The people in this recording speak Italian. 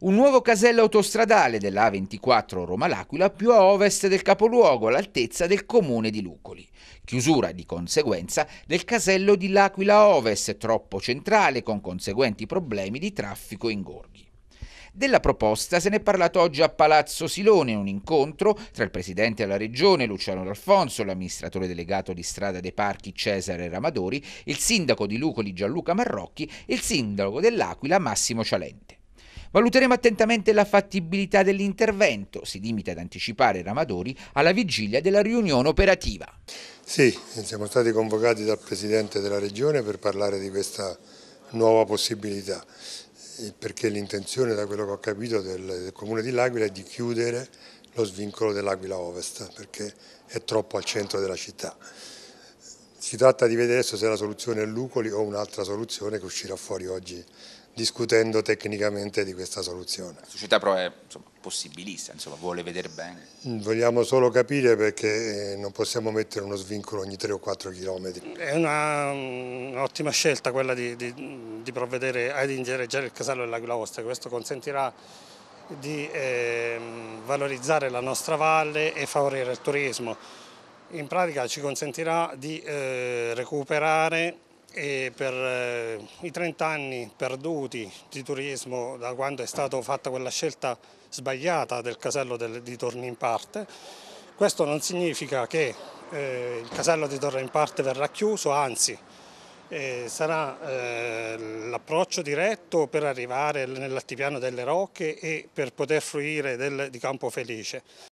un nuovo casello autostradale della A24 Roma-L'Aquila più a ovest del capoluogo, all'altezza del comune di Lucoli. Chiusura di conseguenza del casello di L'Aquila Ovest, troppo centrale, con conseguenti problemi di traffico in gorghi. Della proposta se ne è parlato oggi a Palazzo Silone, in un incontro tra il presidente della regione Luciano D'Alfonso, l'amministratore delegato di Strada dei Parchi Cesare Ramadori, il sindaco di Lucoli Gianluca Marrocchi e il sindaco dell'Aquila Massimo Cialente. Valuteremo attentamente la fattibilità dell'intervento, si limita ad anticipare Ramadori alla vigilia della riunione operativa. Sì, siamo stati convocati dal Presidente della Regione per parlare di questa nuova possibilità, perché l'intenzione da quello che ho capito del, del Comune di L'Aquila è di chiudere lo svincolo dell'Aquila Ovest, perché è troppo al centro della città. Si tratta di vedere adesso se la soluzione è Lucoli o un'altra soluzione che uscirà fuori oggi discutendo tecnicamente di questa soluzione. La società però è insomma, possibilista, insomma, vuole vedere bene. Mm, vogliamo solo capire perché eh, non possiamo mettere uno svincolo ogni 3 o 4 chilometri. È mm, un'ottima scelta quella di, di, di, provvedere ad ingereggiare il casello dell'Aquila Ostia, questo consentirà di eh, valorizzare la nostra valle e favorire il turismo in pratica ci consentirà di eh, recuperare e per eh, i 30 anni perduti di turismo da quando è stata fatta quella scelta sbagliata del casello del, di Torni in Parte. Questo non significa che eh, il casello di Torni in Parte verrà chiuso, anzi eh, sarà eh, l'approccio diretto per arrivare nell'altipiano delle Rocche e per poter fruire del, di Campo Felice.